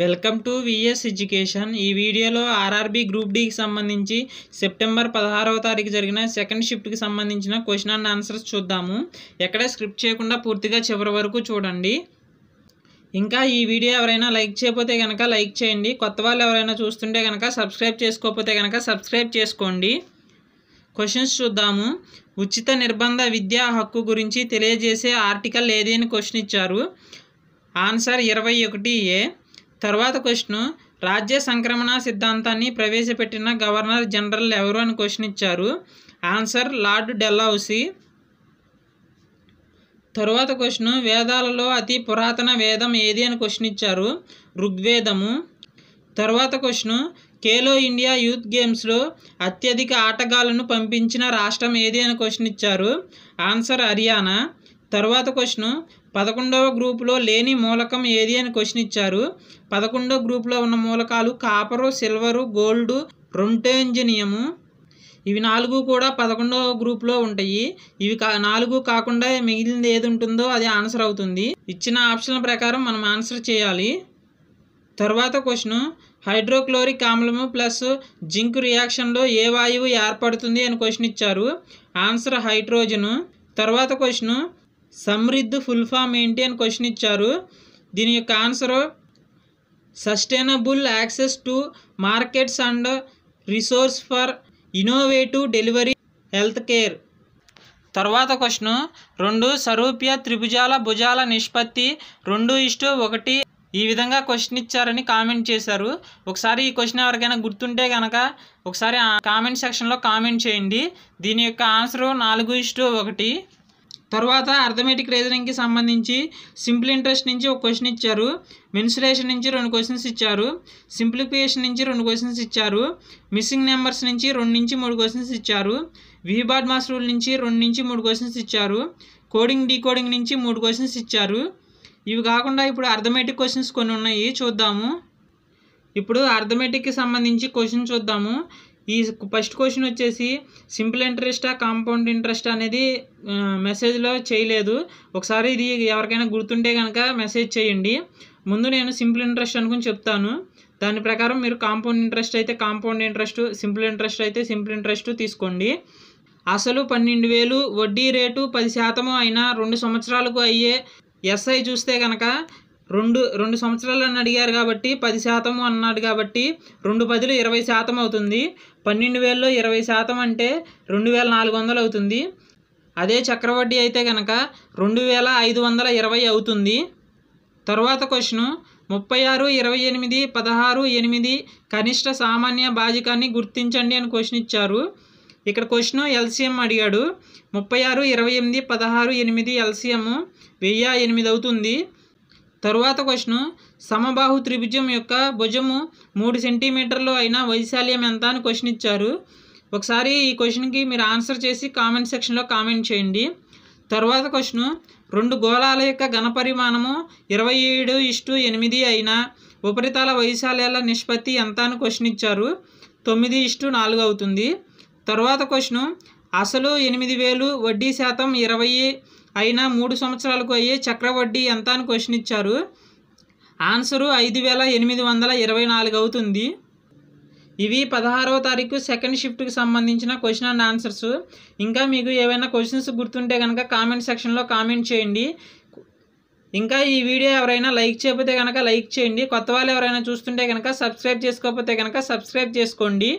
welcome to VS education ఈ వీడియోలో RRB group డికి సంబంధించి సెప్టెంబర్ పదహారవ తారీఖు జరిగిన సెకండ్ షిఫ్ట్కి సంబంధించిన క్వశ్చన్ అండ్ ఆన్సర్స్ చూద్దాము ఎక్కడ స్క్రిప్ట్ చేయకుండా పూర్తిగా చివరి వరకు చూడండి ఇంకా ఈ వీడియో ఎవరైనా లైక్ చేయకపోతే కనుక లైక్ చేయండి కొత్త వాళ్ళు ఎవరైనా చూస్తుంటే కనుక సబ్స్క్రైబ్ చేసుకోకపోతే కనుక సబ్స్క్రైబ్ చేసుకోండి క్వశ్చన్స్ చూద్దాము ఉచిత నిర్బంధ విద్యా హక్కు గురించి తెలియజేసే ఆర్టికల్ ఏది అని క్వశ్చన్ ఇచ్చారు ఆన్సర్ ఇరవై ఒకటి ఏ తర్వాత క్వశ్చన్ రాజ్య సంక్రమణ సిద్ధాంతాన్ని ప్రవేశపెట్టిన గవర్నర్ జనరల్ ఎవరు అని క్వశ్చన్ ఇచ్చారు ఆన్సర్ లార్డ్ డెల్హౌసీ తరువాత క్వశ్చన్ వేదాలలో అతి పురాతన వేదం ఏది అని క్వశ్చన్ ఇచ్చారు ఋగ్వేదము తర్వాత క్వశ్చన్ ఖేలో ఇండియా యూత్ గేమ్స్లో అత్యధిక ఆటగాళ్లను పంపించిన రాష్ట్రం ఏది అని క్వశ్చన్ ఇచ్చారు ఆన్సర్ హర్యానా తర్వాత క్వశ్చన్ పదకొండవ గ్రూపులో లేని మూలకం ఏది అని క్వశ్చన్ ఇచ్చారు పదకొండవ గ్రూపులో ఉన్న మూలకాలు కాపరు సిల్వరు గోల్డ్ రొంటేంజనియము ఇవి నాలుగు కూడా పదకొండవ గ్రూప్లో ఉంటాయి ఇవి కా నాలుగు కాకుండా మిగిలింది ఏది ఉంటుందో అది ఆన్సర్ అవుతుంది ఇచ్చిన ఆప్షన్ల ప్రకారం మనం ఆన్సర్ చేయాలి తర్వాత క్వశ్చను హైడ్రోక్లోరిక్ ఆమ్లము ప్లస్ జింక్ రియాక్షన్లో ఏ వాయువు ఏర్పడుతుంది అని క్వశ్చన్ ఇచ్చారు ఆన్సర్ హైడ్రోజను తర్వాత క్వశ్చను సమృద్ధి ఫుల్ ఫామ్ ఏంటి అని క్వశ్చన్ ఇచ్చారు దీని యొక్క answer sustainable access to markets and resource for innovative delivery health care తర్వాత క్వశ్చన్ రెండు సరూప్య త్రిభుజాల భుజాల నిష్పత్తి రెండు ఇష్టు ఒకటి ఈ విధంగా క్వశ్చన్ ఇచ్చారని కామెంట్ చేశారు ఒకసారి ఈ క్వశ్చన్ ఎవరికైనా గుర్తుంటే కనుక ఒకసారి కామెంట్ సెక్షన్లో కామెంట్ చేయండి దీని యొక్క ఆన్సరు నాలుగు ఇష్టు ఒకటి తర్వాత అర్థమెటిక్ రీజనింగ్కి సంబంధించి సింపుల్ ఇంట్రెస్ట్ నుంచి ఒక క్వశ్చన్ ఇచ్చారు మెన్సులేషన్ నుంచి రెండు క్వశ్చన్స్ ఇచ్చారు సింప్లిఫికేషన్ నుంచి రెండు క్వశ్చన్స్ ఇచ్చారు మిస్సింగ్ నెంబర్స్ నుంచి రెండు నుంచి మూడు క్వశ్చన్స్ ఇచ్చారు వీబాడ్ మాస్ రూల్ నుంచి రెండు నుంచి మూడు క్వశ్చన్స్ ఇచ్చారు కోడింగ్ డీకోడింగ్ నుంచి మూడు క్వశ్చన్స్ ఇచ్చారు ఇవి కాకుండా ఇప్పుడు అర్థమెటిక్ క్వశ్చన్స్ కొన్ని ఉన్నాయి చూద్దాము ఇప్పుడు అర్థమెటిక్కి సంబంధించి క్వశ్చన్ చూద్దాము ఈ ఫస్ట్ క్వశ్చన్ వచ్చేసి సింపుల్ ఇంట్రెస్టా కాంపౌండ్ ఇంట్రెస్ట్ అనేది మెసేజ్లో చేయలేదు ఒకసారి ఇది ఎవరికైనా గుర్తుంటే కనుక మెసేజ్ చేయండి ముందు నేను సింపుల్ ఇంట్రెస్ట్ అనుకుని చెప్తాను దాని ప్రకారం మీరు కాంపౌండ్ ఇంట్రెస్ట్ అయితే కాంపౌండ్ ఇంట్రెస్ట్ సింపుల్ ఇంట్రెస్ట్ అయితే సింపుల్ ఇంట్రెస్ట్ తీసుకోండి అసలు పన్నెండు వేలు వడ్డీ రేటు పది శాతం అయినా రెండు సంవత్సరాలకు అయ్యే ఎస్ఐ చూస్తే కనుక రెండు రెండు సంవత్సరాలు అని అడిగారు కాబట్టి పది శాతం అన్నాడు కాబట్టి రెండు పదిలో ఇరవై శాతం అవుతుంది పన్నెండు వేలలో ఇరవై శాతం అంటే రెండు వేల నాలుగు వందలు అవుతుంది అదే చక్రవడ్డీ అయితే కనుక రెండు వేల ఐదు వందల ఇరవై అవుతుంది తర్వాత క్వశ్చను ముప్పై ఆరు ఇరవై ఎనిమిది పదహారు ఎనిమిది కనిష్ట సామాన్య బాజికాన్ని గుర్తించండి అని క్వశ్చన్ ఇచ్చారు ఇక్కడ క్వశ్చన్ ఎల్సిఎం అడిగాడు ముప్పై ఆరు ఇరవై ఎనిమిది పదహారు ఎనిమిది ఎల్సిఎం వెయ్యి ఎనిమిది అవుతుంది తరువాత క్వశ్చను సమబాహు త్రిభుజం యొక్క భుజము మూడు సెంటీమీటర్లు అయిన వైశాల్యం ఎంత అని క్వశ్చన్ ఇచ్చారు ఒకసారి ఈ క్వశ్చన్కి మీరు ఆన్సర్ చేసి కామెంట్ సెక్షన్లో కామెంట్ చేయండి తర్వాత క్వశ్చను రెండు గోళాల యొక్క ఘనపరిమాణము ఇరవై ఏడు ఇష్టు ఎనిమిది అయిన ఉపరితల వైశాల్యాల నిష్పత్తి ఎంత అని క్వశ్చన్ ఇచ్చారు తొమ్మిది ఇష్టు నాలుగు అవుతుంది తరువాత క్వశ్చను అసలు ఎనిమిది వేలు వడ్డీ శాతం ఇరవై అయినా మూడు సంవత్సరాలకు అయ్యే చక్రవడ్డీ ఎంత అని క్వశ్చన్ ఇచ్చారు ఆన్సరు ఐదు వేల ఎనిమిది వందల ఇరవై నాలుగు అవుతుంది ఇవి పదహారవ తారీఖు సెకండ్ షిఫ్ట్కి సంబంధించిన క్వశ్చన్ అండ్ ఆన్సర్స్ ఇంకా మీకు ఏవైనా క్వశ్చన్స్ గుర్తుంటే కనుక కామెంట్ సెక్షన్లో కామెంట్ చేయండి ఇంకా ఈ వీడియో ఎవరైనా లైక్ చేయకపోతే కనుక లైక్ చేయండి కొత్త వాళ్ళు ఎవరైనా చూస్తుంటే కనుక సబ్స్క్రైబ్ చేసుకోకపోతే కనుక సబ్స్క్రైబ్ చేసుకోండి